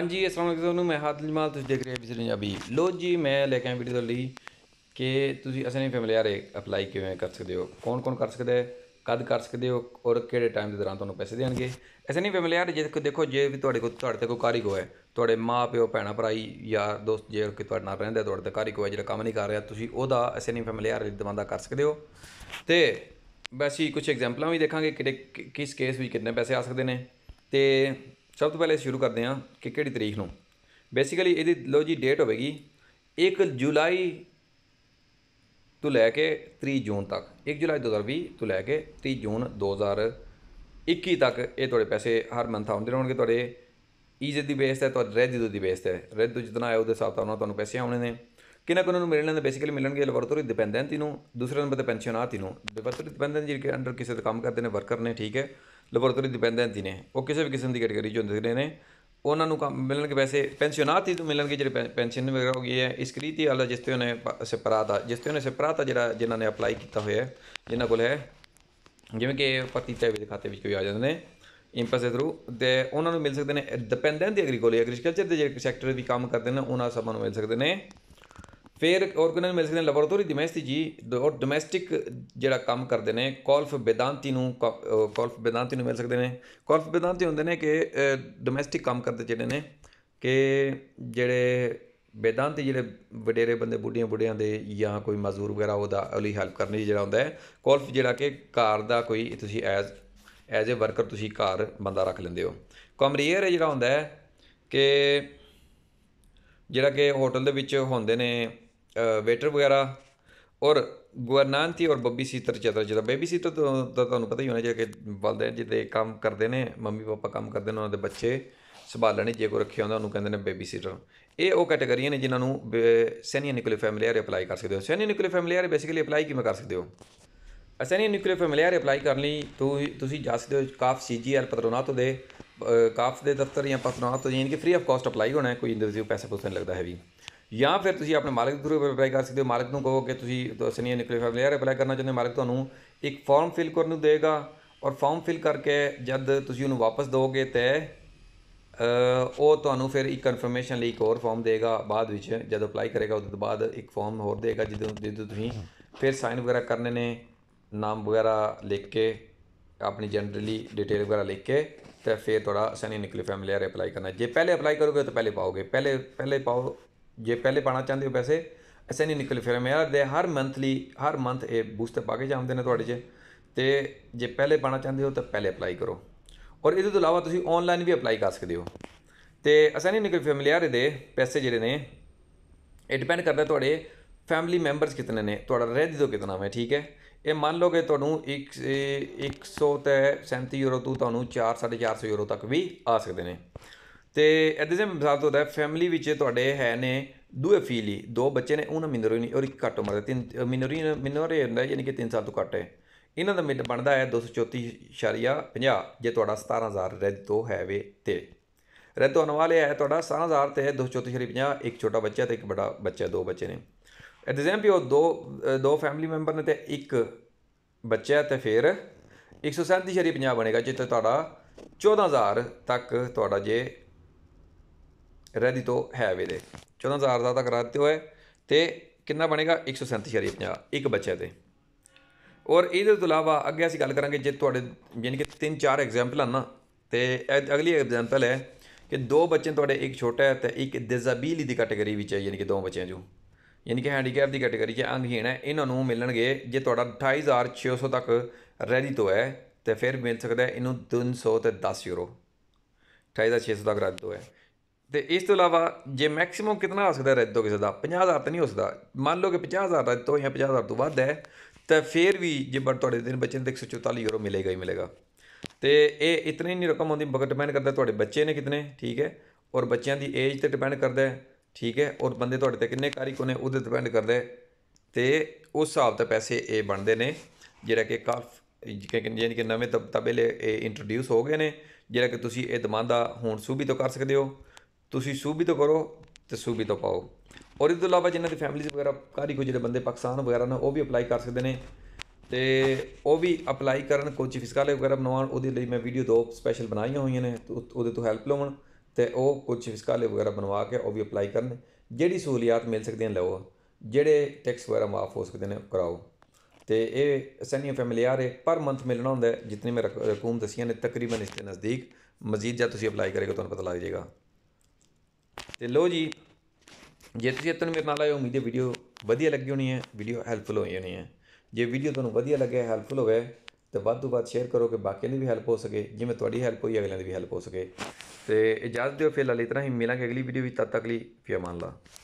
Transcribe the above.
ਹਾਂਜੀ ਅਸਲਾਮ ਅਲੈਕਮ ਨੂੰ ਮੈਂ ਹਾਦਲ ਜਮਾਲ ਤੁਸੀਂ ਦੇਖ ਰਹੇ ਹੋ ਵਿਜ਼ਰ ਪੰਜਾਬੀ ਲੋ ਜੀ ਮੈਂ ਲੈ ਕੇ ਆਇਆ ਵੀਡੀਓ ਲਈ ਕਿ ਤੁਸੀਂ ਅਸਲੀ ਫੈਮਿਲੀਅਰ ਅਪਲਾਈ ਕਿਵੇਂ ਕਰ ਸਕਦੇ ਹੋ ਕੌਣ ਕੌਣ ਕਰ ਸਕਦਾ ਹੈ ਕਦ ਕਰ ਸਕਦੇ ਹੋ ਔਰ ਕਿਹੜੇ ਟਾਈਮ ਦੇ ਦੌਰਾਨ ਤੁਹਾਨੂੰ ਪੈਸੇ ਦੇਣਗੇ ਅਸਲ ਨਹੀਂ ਫੈਮਿਲੀਅਰ ਜੇ ਦੇਖੋ ਜੇ ਵੀ ਤੁਹਾਡੇ ਕੋਲ ਤੁਹਾਡੇ ਤੇ ਕੋਈ ਕਾਰੀਗੋ ਹੈ ਤੁਹਾਡੇ ਮਾਪਿਓ ਭੈਣਾ ਭਰਾਈ ਯਾਰ ਦੋਸਤ ਜੇ ਕੋਈ ਤੁਹਾਡੇ ਨਾਲ ਰਹਿੰਦਾ ਤੁਹਾਡੇ ਤੇ ਕੋ ਹੈ ਜਿਹੜਾ ਕੰਮ ਨਹੀਂ ਕਰ ਰਿਹਾ ਤੁਸੀਂ ਉਹਦਾ ਅਸਲ ਨਹੀਂ ਫੈਮਿਲੀਅਰ ਦਵਾਂਦਾ ਕਰ ਸਕਦੇ ਹੋ ਤੇ ਵੈਸੇ ਹੀ ਕੁਝ ਐਗਜ਼ਾਮਪਲਾਂ ਵੀ ਦੇਖਾਂਗੇ ਕਿ ਕਿਸ ਕੇਸ ਵਿੱਚ ਕਿੰਨੇ ਪੈਸੇ ਆ ਸਕਦੇ ਨੇ ਤੇ ਸਭ ਤੋਂ ਪਹਿਲੇ ਸ਼ੁਰੂ ਕਰਦੇ ਹਾਂ ਕਿ ਕਿਹੜੀ ਤਰੀਕ ਨੂੰ ਬੇਸਿਕਲੀ ਇਹਦੀ ਲੋ ਜੀ ਡੇਟ ਹੋਵੇਗੀ 1 ਜੁਲਾਈ ਤੋਂ ਲੈ ਕੇ 3 ਜੂਨ ਤੱਕ 1 ਜੁਲਾਈ 2020 ਤੋਂ ਲੈ ਕੇ 3 ਜੂਨ 2021 ਤੱਕ ਇਹ ਤੁਹਾਡੇ ਪੈਸੇ ਹਰ ਮੰਥ ਆਉਂਦੇ ਰਹਿਣਗੇ ਤੁਹਾਡੇ ਈਜ਼ੀ ਦੀ ਬੇਸ ਤੇ ਤੁਹਾਡੇ ਰੈਦੂ ਦੀ ਬੇਸ ਤੇ ਤੋਂ ਜਿੰਨਾ ਆਇਆ ਉਹਦੇ ਹਿਸਾਬ ਨਾਲ ਤੁਹਾਨੂੰ ਪੈਸੇ ਆਉਣੇ ਨੇ ਕਿਨਾਂ ਕਿਨਾਂ ਨੂੰ ਮਿਲਣ ਨੇ ਬੇਸਿਕਲੀ ਮਿਲਣਗੇ ਲਵਰਤੋਰੀ ਡਿਪੈਂਡੈਂਟ ਨੂੰ ਦੂਸਰੇ ਨੰਬਰ ਤੇ ਪੈਨਸ਼ਨਾਰਤੀ ਨੂੰ ਲਵਰਤੋਰੀ ਡਿਪੈਂਡੈਂਟ ਜਿਹੜੇ ਅੰਡਰ ਕਿਸੇ ਦਾ ਕੰਮ ਕਰਦੇ ਨੇ ਵਰਕਰ ਨੇ ਠੀਕ ਹੈ ਲੈਬੋਰੇਟਰੀ ਡਿਪੈਂਡੈਂਟ ਹੀ ਨੇ ਉਹ ਕਿਸੇ ਵੀ ਕਿਸਮ ਦੀ ਕੈਟਾਗਰੀ 'ਚ ਹੁੰਦੇ ਨੇ ਉਹਨਾਂ ਨੂੰ ਕੰਮ ਮਿਲਣਗੇ ਪੈਸੇ ਪੈਨਸ਼ਨਾਤ ਹੀ ਮਿਲਣਗੇ ਜਿਹੜੇ ਪੈਨਸ਼ਨ ਵਗੈਰਾ ਹੋ ਗਈ ਹੈ ਇਸ ਕਲੀਤੀ ਅਲਾ ਜਿਸ ਤੇ ਉਹਨੇ ਸਪਰਾਤਾ ਜਿਸ ਤੇ ਉਹਨੇ ਸਪਰਾਤਾ ਜਿਹੜਾ ਜਿਨ੍ਹਾਂ ਨੇ ਅਪਲਾਈ ਕੀਤਾ ਹੋਇਆ ਹੈ ਜਿਨ੍ਹਾਂ ਕੋਲ ਹੈ ਜਿਵੇਂ ਕਿ ਪਤੀ ਤੇ ਵੀ ਖਾਤੇ ਵਿੱਚ ਕੋਈ ਆ ਜਾਂਦੇ ਨੇ ਇੰਪਸ ਦੇ ਥਰੂ ਤੇ ਉਹਨਾਂ ਨੂੰ ਮਿਲ ਸਕਦੇ ਨੇ ਡਿਪੈਂਡੈਂਟ ਦੀ ਐਗਰੀਕਲਚਰ ਐਗਰੀਕਲਚਰ ਦੇ ਜਿਹੜੇ ਸੈਕਟਰ ਵੀ ਕੰਮ ਕਰਦੇ ਨੇ ਉਹਨਾਂ ਸਭਾਂ ਨੂੰ ਮਿਲ ਸਕਦੇ ਨੇ ਫਿਰ ਆਰਗੇਨਲ ਮਿਲ ਸਕਦੇ ਨੇ ਲੈਬੋਰੇਟਰੀ ਜੀ ਔਰ ਡੋਮੈਸਟਿਕ ਜਿਹੜਾ ਕੰਮ ਕਰਦੇ ਨੇ ਕੋਲਫ ਬੇਦਾਂਤੀ ਨੂੰ ਕੋਲਫ ਬੇਦਾਂਤੀ ਨੂੰ ਮਿਲ ਸਕਦੇ ਨੇ ਕੋਲਫ ਬੇਦਾਂਤੀ ਹੁੰਦੇ ਨੇ ਕਿ ਡੋਮੈਸਟਿਕ ਕੰਮ ਕਰਦੇ ਜਿਹੜੇ ਨੇ ਕਿ ਜਿਹੜੇ ਬੇਦਾਂਤੀ ਜਿਹੜੇ ਵਡੇਰੇ ਬੰਦੇ ਬੁੱਢੀਆਂ ਬੁੱਢਿਆਂ ਦੇ ਜਾਂ ਕੋਈ ਮਜ਼ਦੂਰ ਵਗੈਰਾ ਉਹਦਾ ਲਈ ਹੈਲਪ ਕਰਨੀ ਜਿਹੜਾ ਹੁੰਦਾ ਹੈ ਕੋਲਫ ਜਿਹੜਾ ਕਿ ਕਾਰ ਦਾ ਕੋਈ ਤੁਸੀਂ ਐਜ਼ ਐਜ਼ ਅ ਵਰਕਰ ਤੁਸੀਂ ਘਰ ਬੰਦਾ ਰੱਖ ਲੈਂਦੇ ਹੋ ਕਮਰੀਅਰ ਜਿਹੜਾ ਹੁੰਦਾ ਹੈ ਕਿ ਜਿਹੜਾ ਕਿ ਹੋਟਲ ਦੇ ਵਿੱਚ ਹੁੰਦੇ ਨੇ ਵੇਟਰ ਵਗੈਰਾ ਔਰ ਗਵਰਨਾਂਤੀ ਔਰ ਬੱਬੀ ਸੀਤਰ ਚਤਰ ਜਿਹਦਾ ਬੇਬੀ ਸੀਤਰ ਤਾਂ ਤੁਹਾਨੂੰ ਪਤਾ ਹੀ ਹੋਣਾ ਜੇ ਕਿ ਬਲਦੇ ਜਿਹਦੇ ਕੰਮ ਕਰਦੇ ਨੇ ਮੰਮੀ ਪਾਪਾ ਕੰਮ ਕਰਦੇ ਨੇ ਉਹਨਾਂ ਦੇ ਬੱਚੇ ਸੰਭਾਲਣੇ ਜੇ ਕੋ ਰੱਖਿਆ ਹੁੰਦਾ ਉਹਨੂੰ ਕਹਿੰਦੇ ਨੇ ਬੇਬੀ ਸੀਟਰ ਇਹ ਉਹ ਕੈਟਾਗਰੀਆਂ ਨੇ ਜਿਨ੍ਹਾਂ ਨੂੰ ਸੈਨੀਅਰ ਨਿਊਕਲੀਅਰ ਫੈਮਿਲੀਅਰ ਅਪਲਾਈ ਕਰ ਸਕਦੇ ਹੋ senior nuclear familiar basically apply ਕਿਵੇਂ ਕਰ ਸਕਦੇ ਹੋ ਸੈਨੀਅਰ ਨਿਊਕਲੀਅਰ ਫੈਮਿਲੀਅਰ ਅਪਲਾਈ ਕਰਨ ਲਈ ਤੁਸੀਂ ਜਾ ਸਕਦੇ ਹੋ ਕਾਫ ਸੀਜੀਆਰ ਤੋਂ ਦੇ ਕਾਫ ਦੇ ਦਫ਼ਤਰ ਜਾਂ ਤੋਂ ਯਾਨੀ ਕਿ ਫ੍ਰੀ ਆਫ ਕਾਸਟ ਅਪਲਾਈ ਹੋਣਾ ਹੈ ਕੋਈ ਇੰਡੀਵਿਜੂਅਲ ਪੈਸੇ ਪੂਸਾ ਨਹੀਂ ਲੱਗਦਾ ਹੈ ਵੀ ਜਾਂ ਫਿਰ ਤੁਸੀਂ ਆਪਣੇ ਮਾਲਕ ਦੇ ਥਰੂ ਅਪਲਾਈ ਕਰ ਸਕਦੇ ਹੋ ਮਾਲਕ ਨੂੰ ਕਹੋ ਕਿ ਤੁਸੀਂ ਸੀਨੀਅਰ ਨਿਕਲੇ ਫੈਮਿਲੀ ਅਪਲਾਈ ਕਰਨਾ ਚਾਹੁੰਦੇ ਮਾਲਕ ਤੁਹਾਨੂੰ ਇੱਕ ਫਾਰਮ ਫਿਲ ਕਰਨ ਨੂੰ ਦੇਗਾ ਔਰ ਫਾਰਮ ਫਿਲ ਕਰਕੇ ਜਦ ਤੁਸੀਂ ਉਹਨੂੰ ਵਾਪਸ ਦੋਗੇ ਤੇ ਉਹ ਤੁਹਾਨੂੰ ਫਿਰ ਇੱਕ ਕਨਫਰਮੇਸ਼ਨ ਲਈ ਇੱਕ ਹੋਰ ਫਾਰਮ ਦੇਗਾ ਬਾਅਦ ਵਿੱਚ ਜਦ ਅਪਲਾਈ ਕਰੇਗਾ ਉਸ ਤੋਂ ਬਾਅਦ ਇੱਕ ਫਾਰਮ ਹੋਰ ਦੇਗਾ ਜਦੋਂ ਜਦੋਂ ਤੁਸੀਂ ਫਿਰ ਸਾਈਨ ਵਗੈਰਾ ਕਰਨੇ ਨੇ ਨਾਮ ਵਗੈਰਾ ਲਿਖ ਕੇ ਆਪਣੀ ਜਨਰਲੀ ਡਿਟੇਲ ਵਗੈਰਾ ਲਿਖ ਕੇ ਤੇ ਫਿਰ ਤੁਹਾਡਾ ਸੈਨੀ ਨਿਕਲੇ ਫੈਮਿਲੀਅਰ ਅਪਲਾਈ ਕਰਨਾ ਜੇ ਪਹਿਲੇ ਅਪਲਾਈ ਕਰੋਗੇ ਤਾਂ ਪਹਿਲੇ ਪਾਓਗੇ ਪਹਿਲੇ ਪਹਿਲੇ ਪਾਓ ਜੇ ਪਹਿਲੇ ਪਾਣਾ ਚਾਹੁੰਦੇ ਹੋ ਪੈਸੇ ਐਸੇ ਨਹੀਂ ਨਿਕਲ ਫਿਰ ਮੇਰਾ ਦੇ ਹਰ ਮੰਥਲੀ ਹਰ ਮੰਥ ਇਹ ਬੂਸਟਰ ਪਾ ਕੇ ਜਾਂਦੇ ਨੇ ਤੁਹਾਡੇ 'ਚ ਤੇ ਜੇ ਪਹਿਲੇ ਪਾਣਾ ਚਾਹੁੰਦੇ ਹੋ ਤਾਂ ਪਹਿਲੇ ਅਪਲਾਈ ਕਰੋ ਔਰ ਇਹਦੇ ਤੋਂ ਇਲਾਵਾ ਤੁਸੀਂ ਆਨਲਾਈਨ ਵੀ ਅਪਲਾਈ ਕਰ ਸਕਦੇ ਹੋ ਤੇ ਐਸੇ ਨਹੀਂ ਨਿਕਲ ਫੈਮਿਲੀਅਰ ਦੇ ਪੈਸੇ ਜਿਹੜੇ ਨੇ ਇਹ ਡਿਪੈਂਡ ਕਰਦਾ ਤੁਹਾਡੇ ਫੈਮਿਲੀ ਮੈਂਬਰਸ ਕਿਤਨੇ ਨੇ ਤੁਹਾਡਾ ਰਹਿਦੀ ਤੋਂ ਕਿਤਨਾ ਹੈ ਠੀਕ ਹੈ ਇਹ ਮੰਨ ਲਓ ਕਿ ਤੁਹਾਨੂੰ 1 37 ਯੂਰੋ ਤੋਂ ਤੁਹਾਨੂੰ 4 450 ਯੂਰੋ ਤੱਕ ਵੀ ਆ ਸਕਦੇ ਨੇ ਤੇ ਇਹਦੇ ਸੇ ਮਿਸਾਲ ਤੋਂ ਹੈ ਫੈਮਿਲੀ ਵਿੱਚ ਤੁਹਾਡੇ ਹੈ ਨੇ ਦੋ ਫੀਲੀ ਦੋ ਬੱਚੇ ਨੇ ਉਹਨਾਂ ਮਿਨੋਰੀ ਔਰ ਇੱਕ ਘੱਟ ਉਮਰ ਦੇ ਤਿੰਨ ਮਿਨੋਰੀ ਮਿਨੋਰੀ ਹੁੰਦਾ ਯਾਨੀ ਕਿ 3 ਸਾਲ ਤੋਂ ਘੱਟ ਹੈ ਇਹਨਾਂ ਦਾ ਮਿਡ ਬਣਦਾ ਹੈ 234.50 ਜੇ ਤੁਹਾਡਾ 17000 ਰੈਦ ਤੋਂ ਹੈ ਵੇ ਤੇ ਰੈਦ ਤੋਂ ਵਾਲੇ ਹੈ ਤੁਹਾਡਾ 17000 ਤੇ 234.50 ਇੱਕ ਛੋਟਾ ਬੱਚਾ ਤੇ ਇੱਕ ਬੜਾ ਬੱਚਾ ਦੋ ਬੱਚੇ ਨੇ ਐਟ ਦ ਉਹ ਦੋ ਦੋ ਫੈਮਿਲੀ ਮੈਂਬਰ ਨੇ ਤੇ ਇੱਕ ਬੱਚਾ ਤੇ ਫਿਰ 137.50 ਬਣੇਗਾ ਜੇ ਤੁਹਾਡਾ 14000 ਤੱਕ ਤੁਹਾਡਾ ਜੇ रेडितो ਤੋਂ वे ਦੇ 14000 ਦਾ ਤਾਂ ਕਰਾ ਦਿੱਤੇ ਹੋਏ ਤੇ ਕਿੰਨਾ ਬਣੇਗਾ 137.50 ਇੱਕ ਬੱਚੇ ਤੇ ਔਰ ਇਹਦੇ ਤੋਂ ਇਲਾਵਾ ਅੱਗੇ ਅਸੀਂ ਗੱਲ ਕਰਾਂਗੇ ਜੇ ਤੁਹਾਡੇ ਯਾਨੀ ਕਿ ਤਿੰਨ ਚਾਰ ਐਗਜ਼ਾਮਪਲ ਹਨ ਨਾ ਤੇ ਅਗਲੀ ਐਗਜ਼ਾਮਪਲ ਹੈ ਕਿ ਦੋ ਬੱਚੇ ਤੁਹਾਡੇ ਇੱਕ ਛੋਟਾ ਹੈ ਤੇ ਇੱਕ ਡਿਸੇਬਿਲਿਟੀ ਦੀ ਕੈਟਾਗਰੀ ਵਿੱਚ ਹੈ ਯਾਨੀ ਕਿ ਦੋ ਬੱਚਿਆਂ ਜੋ ਯਾਨੀ ਕਿ ਹੈਂਡੀਕੈਪ ਦੀ ਕੈਟਾਗਰੀ 'ਚ ਅੰਗਹੀਣ ਹੈ ਇਹਨਾਂ ਨੂੰ ਮਿਲਣਗੇ ਜੇ ਤੁਹਾਡਾ 28600 ਤੱਕ ਰੈਡੀ ਤੋਂ ਹੈ ਤੇ ਫਿਰ ਮਿਲ ਸਕਦਾ ਇਹਨੂੰ 300 ਤੇ 10 ਯੂਰੋ 28600 ਤੱਕ ਰੈਡੀ ਤੋਂ ਹੈ ਤੇ ਇਸ ਤੋਂ ਇਲਾਵਾ ਜੇ ਮੈਕਸਿਮਮ ਕਿੰਨਾ ਹੋ ਸਕਦਾ ਰੱਦ ਕਿਸੇ ਦਾ 50000 ਤਾਂ ਨਹੀਂ ਹੋ ਸਕਦਾ ਮੰਨ ਲਓ ਕਿ 50000 ਰੱਦ ਜਾਂ 50000 ਤੋਂ ਵੱਧ ਹੈ ਤਾਂ ਫਿਰ ਵੀ ਜੇ ਬਰ ਤੁਹਾਡੇ ਦਿਨ ਬੱਚੇ ਦੇ 144 ਯੂਰੋ ਮਿਲੇਗਾ ਹੀ ਮਿਲੇਗਾ ਤੇ ਇਹ ਇਤਨੀ ਨਹੀਂ ਰਕਮ ਹੁੰਦੀ ਬਗਟ ਡਿਪੈਂਡ ਕਰਦਾ ਤੁਹਾਡੇ ਬੱਚੇ ਨੇ ਕਿਤਨੇ ਠੀਕ ਹੈ ਔਰ ਬੱਚਿਆਂ ਦੀ ਏਜ ਤੇ ਡਿਪੈਂਡ ਕਰਦਾ ਹੈ ਠੀਕ ਹੈ ਔਰ ਬੰਦੇ ਤੁਹਾਡੇ ਤੇ ਕਿੰਨੇ ਕਾਰੀ ਨੇ ਉਹਦੇ ਡਿਪੈਂਡ ਕਰਦਾ ਹੈ ਤੇ ਉਸ ਹਿਸਾਬ ਤੇ ਪੈਸੇ ਇਹ ਬਣਦੇ ਨੇ ਜਿਹੜਾ ਕਿ ਕਾਫ ਜਿਹਨੇ ਕਿ ਨਵੇਂ ਤਬਲੇ ਇੰਟਰੋਡਿਊਸ ਹੋ ਗਏ ਨੇ ਜਿਹੜਾ ਕਿ ਤੁਸੀਂ ਇਹ ਦਮਾਂਦਾ ਹੁਣ ਸੂਬੀ ਤੋਂ ਕਰ ਸਕਦੇ ਹੋ ਤੁਸੀਂ ਸੂਬੀ ਤੋਂ ਕਰੋ ਤੇ ਸੂਬੀ ਤੋਂ ਪਾਓ ਔਰ ਇਹਦੇ ਤੋਂ ਇਲਾਵਾ ਜਿਨ੍ਹਾਂ ਦੀ ਫੈਮਿਲੀਜ਼ ਵਗੈਰਾ ਕਾਰੀ ਕੋ ਜਿਹੜੇ ਬੰਦੇ ਪਾਕਿਸਤਾਨ ਵਗੈਰਾ ਨੇ ਉਹ ਵੀ ਅਪਲਾਈ ਕਰ ਸਕਦੇ ਨੇ ਤੇ ਉਹ ਵੀ ਅਪਲਾਈ ਕਰਨ ਕੋਚੀ ਫਿਸਕਾਲੇ ਵਗੈਰਾ ਬਣਾਉਣ ਉਹਦੇ ਲਈ ਮੈਂ ਵੀਡੀਓ ਦੋ ਸਪੈਸ਼ਲ ਬਣਾਈਆਂ ਹੋਈਆਂ ਨੇ ਉਹਦੇ ਤੋਂ ਹੈਲਪ ਲਵਣ ਤੇ ਉਹ ਕੁਝ ਫਿਸਕਾਲੇ ਵਗੈਰਾ ਬਣਵਾ ਕੇ ਉਹ ਵੀ ਅਪਲਾਈ ਕਰਨ ਜਿਹੜੀ ਸਹੂਲੀਅਤ ਮਿਲ ਸਕਦੀਆਂ ਲਓ ਜਿਹੜੇ ਟੈਕਸ ਵਗੈਰਾ ਮਾਫ ਹੋ ਸਕਦੇ ਨੇ ਕਰਾਓ ਤੇ ਇਹ ਸੈਨੀਅਰ ਫੈਮਿਲੀਆਰ ਹੈ ਪਰ ਮੰਥ ਮਿਲਣਾ ਹੁੰਦਾ ਜਿੰਨੀ ਮੈਂ ਰਕਮ ਦਸੀਆਂ ਨੇ ਤਕਰੀਬਨ ਇਸ ਦੇ ਨਜ਼ਦੀਕ ਮਜ਼ੀਦ ਜੇ ਤੁਸੀਂ ਅਪਲਾਈ ਕਰੇਗਾ ਤੁਹਾਨੂੰ ਪਤਾ ਲੱਗ ਜਾਏਗਾ ਤੇ ਲੋ ਜੀ ਜੇ ਤੁਸੀਂ ਇਤਨ ਮੇਰੇ ਨਾਲ ਆਏ ਉਮੀਦ ਹੈ ਵੀਡੀਓ ਵਧੀਆ ਲੱਗੀ ਹੋਣੀ ਹੈ ਵੀਡੀਓ ਹੈਲਪਫੁਲ ਹੋਈ ਹੋਣੀ ਹੈ ਜੇ ਵੀਡੀਓ ਤੁਹਾਨੂੰ ਵਧੀਆ ਲੱਗਿਆ ਹੈਲਪਫੁਲ ਹੋਵੇ ਤੇ ਵੱਧ ਤੋਂ ਵੱਧ ਸ਼ੇਅਰ ਕਰੋ ਕਿ ਬਾਕੀਆਂ ਦੀ ਵੀ ਹੈਲਪ ਹੋ ਸਕੇ ਜਿਵੇਂ ਤੁਹਾਡੀ ਹੈਲਪ ਹੋਈ ਅਗਲਿਆਂ ਦੀ ਵੀ ਹੈਲਪ ਹੋ ਸਕੇ ਤੇ ਇਜਾਜ਼ਤ ਦਿਓ ਫਿਰ ਲਈ ਤਰ੍ਹਾਂ ਹੀ ਮਿਲਾਂਗੇ ਅਗਲੀ ਵੀਡੀਓ ਵਿੱਚ ਤਦ ਤੱਕ ਲਈ ਮੰਨ ਲਾ